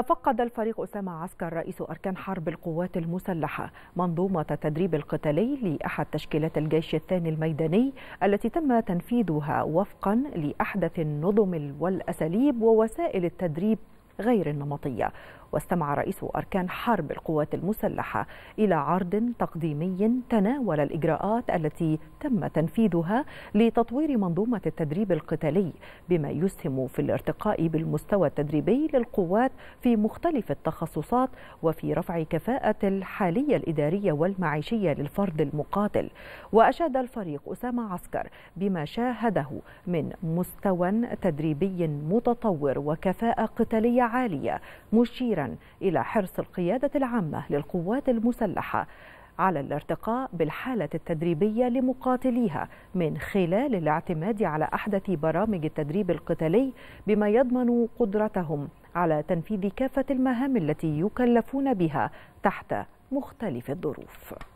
تفقد الفريق أسامة عسكر رئيس أركان حرب القوات المسلحة منظومة التدريب القتالي لأحد تشكيلات الجيش الثاني الميداني التي تم تنفيذها وفقا لأحدث النظم والأساليب ووسائل التدريب غير النمطية واستمع رئيس أركان حرب القوات المسلحة إلى عرض تقديمي تناول الإجراءات التي تم تنفيذها لتطوير منظومة التدريب القتالي بما يسهم في الارتقاء بالمستوى التدريبي للقوات في مختلف التخصصات وفي رفع كفاءة الحالية الإدارية والمعيشية للفرد المقاتل وأشاد الفريق أسامة عسكر بما شاهده من مستوى تدريبي متطور وكفاءة قتالية عسكرية عالية مشيرا إلى حرص القيادة العامة للقوات المسلحة على الارتقاء بالحالة التدريبية لمقاتليها من خلال الاعتماد على أحدث برامج التدريب القتالي بما يضمن قدرتهم على تنفيذ كافة المهام التي يكلفون بها تحت مختلف الظروف